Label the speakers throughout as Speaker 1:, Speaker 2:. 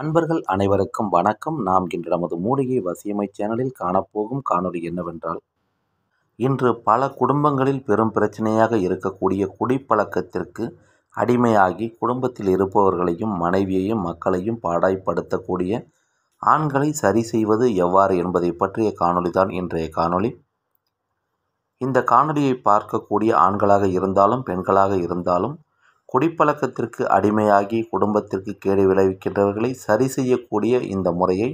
Speaker 1: அன்பர்கள் அனைவருக்கும் வணக்கம் நாம் இன்று நமது மூலிகை வசியமை சேனலில் காணப்போகும் காணொலி என்னவென்றால் இன்று பல குடும்பங்களில் பெரும் பிரச்சனையாக இருக்கக்கூடிய குடிப்பழக்கத்திற்கு அடிமையாகி குடும்பத்தில் இருப்பவர்களையும் மனைவியையும் மக்களையும் பாடாய்ப்படுத்தக்கூடிய ஆண்களை சரி செய்வது எவ்வாறு என்பதை பற்றிய காணொளி தான் இன்றைய காணொளி இந்த காணொலியை பார்க்கக்கூடிய ஆண்களாக இருந்தாலும் பெண்களாக இருந்தாலும் குடிப்பழக்கத்திற்கு அடிமையாகி குடும்பத்திற்கு கேடு விளைவிக்கின்றவர்களை சரி செய்யக்கூடிய இந்த முறையை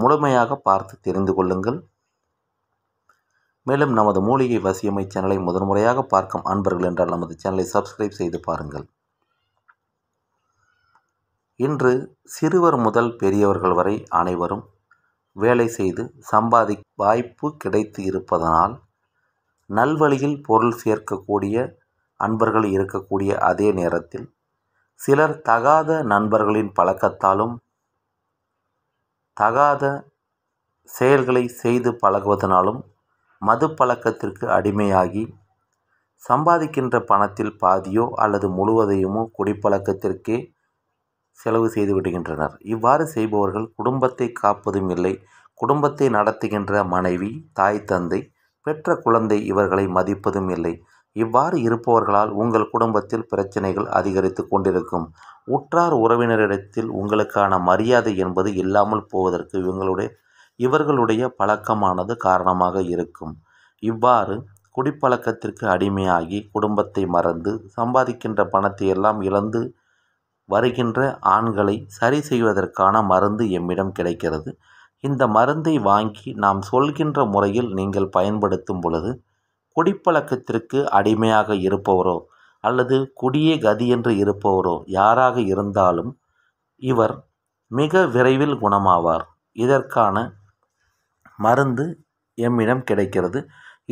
Speaker 1: முழுமையாக பார்த்து தெரிந்து கொள்ளுங்கள் மேலும் நமது மூலிகை வசியமை சேனலை முதன்முறையாக பார்க்கும் அன்பர்கள் என்றால் நமது சேனலை சப்ஸ்கிரைப் செய்து பாருங்கள் இன்று சிறுவர் முதல் பெரியவர்கள் வரை அனைவரும் வேலை செய்து சம்பாதி வாய்ப்பு கிடைத்து இருப்பதனால் நல்வழியில் பொருள் சேர்க்கக்கூடிய அன்பர்கள் இருக்கக்கூடிய அதே நேரத்தில் சிலர் தகாத நண்பர்களின் பழக்கத்தாலும் தகாத செயல்களை செய்து பழகுவதனாலும் மது பழக்கத்திற்கு அடிமையாகி சம்பாதிக்கின்ற பணத்தில் பாதியோ அல்லது முழுவதையுமோ குடிப்பழக்கத்திற்கே செலவு செய்து விடுகின்றனர் இவ்வாறு செய்பவர்கள் குடும்பத்தை காப்பதும் இல்லை குடும்பத்தை நடத்துகின்ற மனைவி தாய் தந்தை பெற்ற குழந்தை இவர்களை மதிப்பதும் இல்லை இவ்வாறு இருப்பவர்களால் உங்கள் குடும்பத்தில் பிரச்சனைகள் அதிகரித்து கொண்டிருக்கும் உற்றார் உறவினரிடத்தில் உங்களுக்கான மரியாதை என்பது இல்லாமல் போவதற்கு இவங்களுடைய இவர்களுடைய பழக்கமானது காரணமாக இருக்கும் இவ்வாறு குடிப்பழக்கத்திற்கு அடிமையாகி குடும்பத்தை மறந்து சம்பாதிக்கின்ற பணத்தை எல்லாம் இழந்து வருகின்ற ஆண்களை சரி செய்வதற்கான மருந்து எம்மிடம் கிடைக்கிறது இந்த மருந்தை வாங்கி நாம் சொல்கின்ற முறையில் நீங்கள் பயன்படுத்தும் பொழுது குடிப்பழக்கத்திற்கு அடிமையாக இருப்பவரோ அல்லது குடியே கதி என்று இருப்பவரோ யாராக இருந்தாலும் இவர் மிக விரைவில் குணமாவார் இதற்கான மருந்து எம்மிடம் கிடைக்கிறது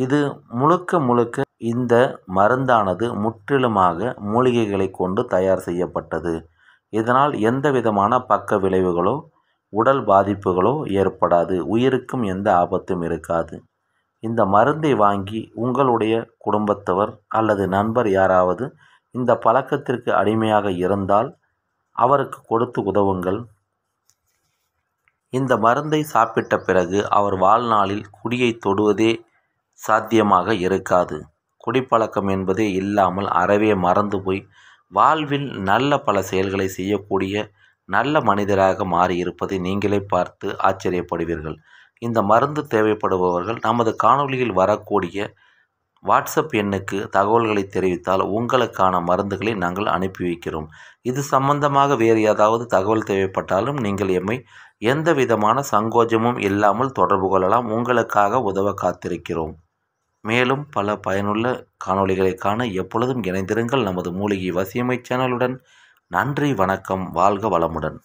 Speaker 1: இது முழுக்க முழுக்க இந்த மருந்தானது முற்றிலுமாக மூலிகைகளை கொண்டு தயார் செய்யப்பட்டது இதனால் எந்த விதமான பக்க விளைவுகளோ உடல் பாதிப்புகளோ ஏற்படாது உயிருக்கும் எந்த ஆபத்தும் இருக்காது இந்த மருந்தை வாங்கி உங்களுடைய குடும்பத்தவர் அல்லது நண்பர் யாராவது இந்த பழக்கத்திற்கு அடிமையாக இருந்தால் அவருக்கு கொடுத்து உதவுங்கள் இந்த மருந்தை சாப்பிட்ட பிறகு அவர் வாழ்நாளில் குடியை தொடுவதே சாத்தியமாக இருக்காது குடிப்பழக்கம் என்பதே இல்லாமல் அறவே மறந்து போய் வாழ்வில் நல்ல பல செயல்களை செய்யக்கூடிய நல்ல மனிதராக மாறியிருப்பதை நீங்களே பார்த்து ஆச்சரியப்படுவீர்கள் இந்த மருந்து தேவைப்படுபவர்கள் நமது காணொளியில் வரக்கூடிய வாட்ஸ்அப் எண்ணுக்கு தகவல்களை தெரிவித்தால் உங்களுக்கான மருந்துகளை நாங்கள் அனுப்பி வைக்கிறோம் இது சம்பந்தமாக வேறு ஏதாவது தகவல் தேவைப்பட்டாலும் நீங்கள் எம்மை எந்த விதமான சங்கோஜமும் இல்லாமல் தொடர்பு கொள்ளலாம் உங்களுக்காக உதவ காத்திருக்கிறோம் மேலும் பல பயனுள்ள காணொளிகளை காண எப்பொழுதும் இணைந்திருங்கள் நமது மூலிகை வசியமை சேனலுடன் நன்றி வணக்கம் வாழ்க வளமுடன்